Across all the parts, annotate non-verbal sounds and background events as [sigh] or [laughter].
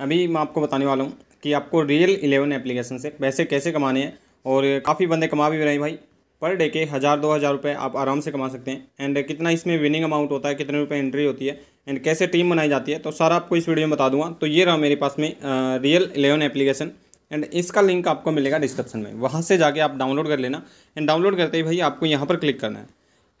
अभी मैं आपको बताने वाला हूँ कि आपको रियल इलेवन एप्लीकेशन से पैसे कैसे कमाने हैं और काफ़ी बंदे कमा भी रहे हैं भाई पर डे के हज़ार दो हज़ार रुपये आप आराम से कमा सकते हैं एंड कितना इसमें विनिंग अमाउंट होता है कितने रुपये एंट्री होती है एंड कैसे टीम बनाई जाती है तो सारा आपको इस वीडियो में बता दूंगा तो ये रहा मेरे पास में रियल इलेवन एप्लीकेशन एंड इसका लिंक आपको मिलेगा डिस्क्रिप्शन में वहाँ से जाके आप डाउनलोड कर लेना एंड डाउनलोड करते ही भाई आपको यहाँ पर क्लिक करना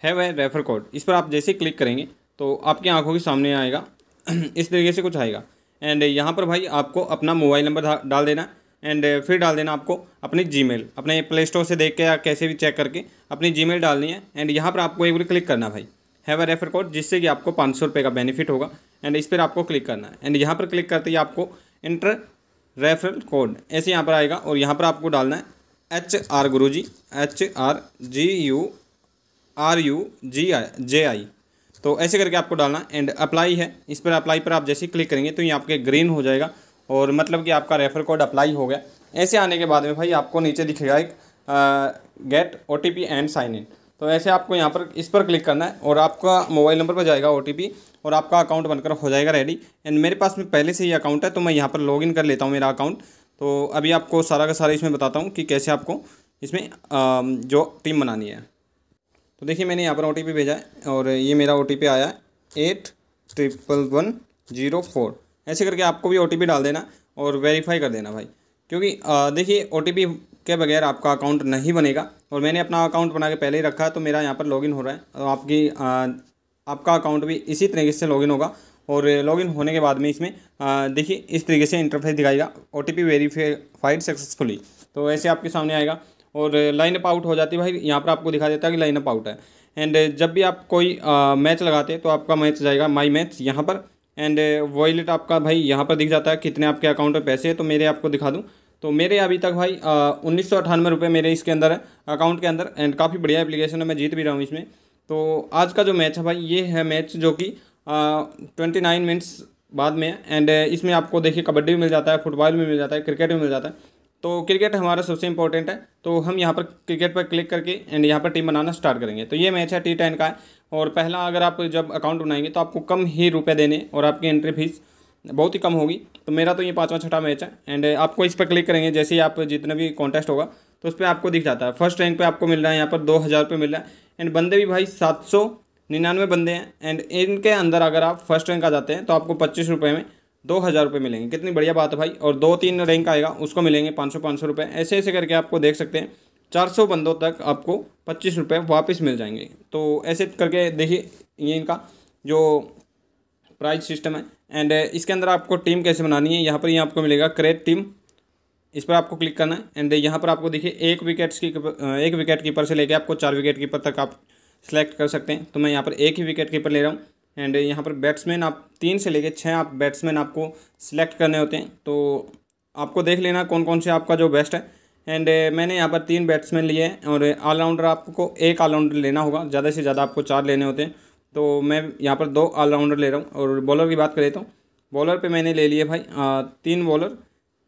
है है ए रेफर कोड इस पर आप जैसे क्लिक करेंगे तो आपकी आंखों के सामने आएगा [clears throat] इस तरीके से कुछ आएगा एंड uh, यहाँ पर भाई आपको अपना मोबाइल नंबर डाल देना एंड uh, फिर डाल देना आपको अपनी जी अपने प्ले स्टोर से देख के या कैसे भी चेक करके अपनी मेल डालनी है एंड यहाँ पर आपको एक बार क्लिक करना भाई हैव अ रेफर कोड जिससे कि आपको पाँच सौ रुपये का बेनिफिट होगा एंड इस पर आपको क्लिक करना है एंड यहाँ पर क्लिक करते ही आपको इंटर रेफरल कोड ऐसे यहाँ पर आएगा और यहाँ पर आपको डालना है H R Guru ji H R G U R U G I J I तो ऐसे करके आपको डालना एंड अप्लाई है इस पर अप्लाई पर आप जैसे ही क्लिक करेंगे तो ये आपके ग्रीन हो जाएगा और मतलब कि आपका रेफर कोड अप्लाई हो गया ऐसे आने के बाद में भाई आपको नीचे दिखेगा एक get O T P and sign in तो ऐसे आपको यहाँ पर इस पर क्लिक करना है और आपका मोबाइल नंबर पर जाएगा ओ और आपका अकाउंट बनकर हो जाएगा रेडी एंड मेरे पास में पहले से ही अकाउंट है तो मैं यहाँ पर लॉग कर लेता हूँ मेरा अकाउंट तो अभी आपको सारा का सारा इसमें बताता हूँ कि कैसे आपको इसमें जो टीम बनानी है तो देखिए मैंने यहाँ पर ओ भेजा है और ये मेरा ओ आया है eight triple one zero four ऐसे करके आपको भी ओ डाल देना और वेरीफाई कर देना भाई क्योंकि देखिए ओ के बगैर आपका अकाउंट नहीं बनेगा और मैंने अपना अकाउंट बना के पहले ही रखा है तो मेरा यहाँ पर लॉगिन हो रहा है और तो आपकी आपका अकाउंट भी इसी तरीके से लॉगिन होगा और लॉगिन होने के बाद में इसमें देखिए इस तरीके से इंटरफेस दिखाएगा O T P verified successfully तो ऐसे आपके सामने आएगा और लाइन अप आउट हो जाती है भाई यहाँ पर आपको दिखा देता है कि लाइन अप आउट है एंड जब भी आप कोई मैच लगाते हैं तो आपका मैच जाएगा माई मैच यहाँ पर एंड वॉलेट आपका भाई यहाँ पर दिख जाता है कितने आपके अकाउंट में पैसे हैं तो मेरे आपको दिखा दूँ तो मेरे अभी तक भाई उन्नीस सौ अठानवे रुपये मेरे इसके अंदर है अकाउंट के अंदर एंड काफ़ी बढ़िया एप्लीकेशन है मैं जीत भी रहा हूँ इसमें तो आज का जो मैच है भाई ये है मैच जो कि ट्वेंटी नाइन मिनट्स बाद में एंड इसमें आपको देखिए कबड्डी भी मिल जाता है फुटबॉल भी मिल जाता है क्रिकेट भी मिल जाता है तो क्रिकेट हमारा सबसे इंपॉर्टेंट है तो हम यहाँ पर क्रिकेट पर क्लिक करके एंड यहाँ पर टीम बनाना स्टार्ट करेंगे तो ये मैच है टी टेन का है और पहला अगर आप जब अकाउंट बनाएंगे तो आपको कम ही रुपये देने और आपकी एंट्री फीस बहुत ही कम होगी तो मेरा तो ये पाँचवा छठा मैच है एंड आपको इस पर क्लिक करेंगे जैसे ही आप जितना भी कॉन्टेस्ट होगा तो उस पर आपको दिख जाता है फर्स्ट रैंक पर आपको मिल रहा है यहाँ पर दो हज़ार रुपये मिल रहा है एंड बंदे भी भाई सात सौ निन्यानवे बंदे हैं एंड इनके अंदर अगर आप फर्स्ट रैंक आ जाते हैं तो आपको पच्चीस रुपये में दो हज़ार रुपये मिलेंगे कितनी बढ़िया बात है भाई और दो तीन रैंक आएगा उसको मिलेंगे पाँच सौ पाँच सौ रुपये ऐसे ऐसे करके आपको देख सकते हैं चार सौ बंदों तक आपको पच्चीस रुपये वापस मिल जाएंगे तो ऐसे करके देखिए ये इनका जो प्राइज सिस्टम है एंड इसके अंदर आपको टीम कैसे बनानी है यहाँ पर ये आपको मिलेगा क्रेट टीम इस पर आपको क्लिक करना है एंड यहाँ पर आपको देखिए एक विकेट्स की एक विकेट कीपर से लेकर आपको चार विकेट कीपर तक आप सेलेक्ट कर सकते हैं तो मैं यहाँ पर एक ही विकेट कीपर ले रहा हूँ एंड यहाँ पर बैट्समैन आप तीन से लेके छः आप बैट्समैन आपको सिलेक्ट करने होते हैं तो आपको देख लेना कौन कौन से आपका जो बेस्ट है एंड uh, मैंने यहाँ पर तीन बैट्समैन लिए हैं और ऑलराउंडर आपको एक ऑलराउंडर लेना होगा ज़्यादा से ज़्यादा आपको चार लेने होते हैं तो मैं यहाँ पर दो ऑलराउंडर ले रहा हूँ और बॉलर की बात कर लेता हूँ बॉलर पर मैंने ले लिए भाई आ, तीन बॉलर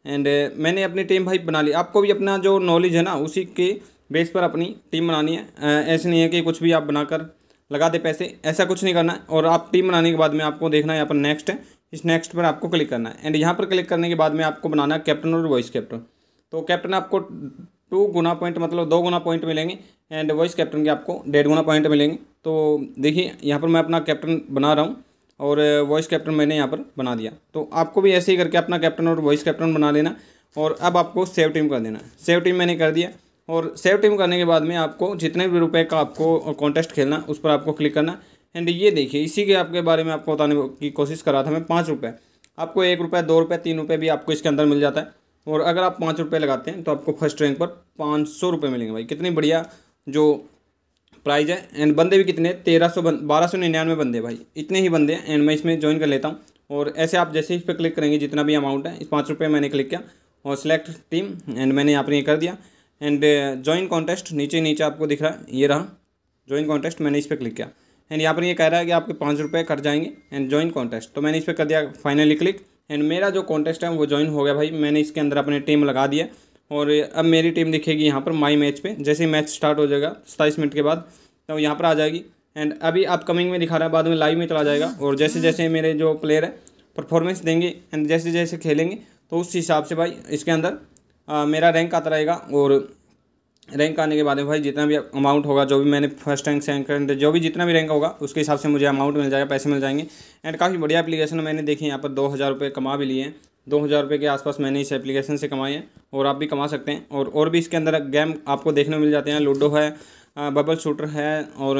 एंड uh, मैंने अपनी टीम भाई बना ली आपको भी अपना जो नॉलेज है ना उसी के बेस पर अपनी टीम बनानी है ऐसे नहीं है कि कुछ भी आप बनाकर लगा दे पैसे ऐसा कुछ नहीं करना और आप टीम बनाने के बाद में आपको देखना है यहाँ पर नेक्स्ट है इस नेक्स्ट पर आपको क्लिक करना है एंड यहाँ पर क्लिक करने के बाद में आपको बनाना है कैप्टन और वॉइस कैप्टन तो कैप्टन आपको टू गुना पॉइंट मतलब दो गुना पॉइंट मिलेंगे एंड वॉइस कैप्टन के आपको डेढ़ गुना पॉइंट मिलेंगे तो देखिए यहाँ पर मैं अपना कैप्टन बना रहा हूँ और वॉइस कैप्टन मैंने यहाँ पर बना दिया तो आपको भी ऐसे ही करके अपना कैप्टन और वॉइस कैप्टन बना लेना और अब आपको सेव टीम कर देना सेव टीम मैंने कर दिया और सेव टीम करने के बाद में आपको जितने भी रुपए का आपको कॉन्टेस्ट खेलना उस पर आपको क्लिक करना एंड ये देखिए इसी के आपके बारे में आपको बताने की कोशिश कर रहा था मैं पाँच रुपये आपको एक रुपये दो रुपये तीन रुपये भी आपको इसके अंदर मिल जाता है और अगर आप पाँच रुपये लगाते हैं तो आपको फर्स्ट रैंक पर पाँच सौ रुपये मिलेंगे भाई कितनी बढ़िया जो प्राइज़ है एंड बंदे भी कितने तेरह सौ बारह सौ निन्यानवे बंदे भाई इतने ही बंदे हैं एंड मैं इसमें ज्वाइन कर लेता हूँ और ऐसे आप जैसे इस पर क्लिक करेंगे जितना भी अमाउंट है इस पाँच रुपये मैंने क्लिक किया और सिलेक्ट टीम एंड मैंने यहाँ पर ये कर दिया एंड ज्वाइन कॉन्टेस्ट नीचे नीचे आपको दिख रहा है ये रहा ज्वाइन कॉन्टेस्ट मैंने इस पर क्लिक किया एंड यहाँ पर ये कह रहा है कि आपके पाँच रुपये कट जाएंगे एंड ज्वाइन कॉन्टेस्ट तो मैंने इस पर कर दिया फाइनली क्लिक एंड मेरा जो कॉन्टेस्ट है वो ज्वाइन हो गया भाई मैंने इसके अंदर अपने टीम लगा दिया और अब मेरी टीम दिखेगी यहाँ पर माई मैच पर जैसे ही मैच स्टार्ट हो जाएगा सताईस मिनट के बाद तो यहाँ पर आ जाएगी एंड अभी अपकमिंग में दिखा रहा है बाद में लाइव में चला जाएगा और जैसे जैसे मेरे जो प्लेयर है परफॉर्मेंस देंगे एंड जैसे जैसे खेलेंगे तो उस हिसाब से भाई इसके अंदर आ, मेरा रैंक आता रहेगा और रैंक आने के बाद में भाई जितना भी अमाउंट होगा जो भी मैंने फर्स्ट रैंक सेकंड जो भी जितना भी रैंक होगा उसके हिसाब से मुझे अमाउंट मिल जाएगा पैसे मिल जाएंगे एंड काफ़ी बढ़िया एप्लीकेशन मैंने देखी यहाँ पर दो हज़ार रुपये कमा भी लिए हैं दो हज़ार रुपये के आसपास मैंने इस एप्लीकेशन से कमाए हैं और आप भी कमा सकते हैं और और भी इसके अंदर गेम आपको देखने मिल जाते हैं लूडो है बबल शूटर है और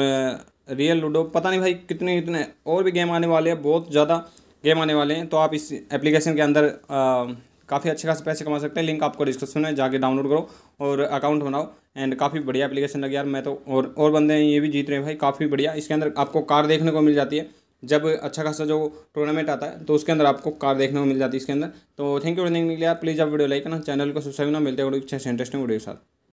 रियल लूडो पता नहीं भाई कितने कितने और भी गेम आने वाले हैं बहुत ज़्यादा गेम आने वाले हैं तो आप इस एप्लीकेशन के अंदर काफ़ी अच्छे खासे पैसे कमा सकते हैं लिंक आपको डिस्क्रिप्शन में जाके डाउनलोड करो और अकाउंट बनाओ एंड काफ़ी बढ़िया एप्लीकेशन लगी यार मैं तो और और बंदे ये भी जीत रहे हैं भाई काफ़ी बढ़िया इसके अंदर आपको कार देखने को मिल जाती है जब अच्छा खासा जो टूर्नामेंट आता है तो उसके अंदर आपको कार देखने को मिल जाती है इसके अंदर तो थैंक यू फॉर देखने के लिए यार प्लीज़ आप वीडियो लाइक करना चैनल को सब्सक्राइब ना मिलते हैं इंटरेस्टिंग वीडियो के साथ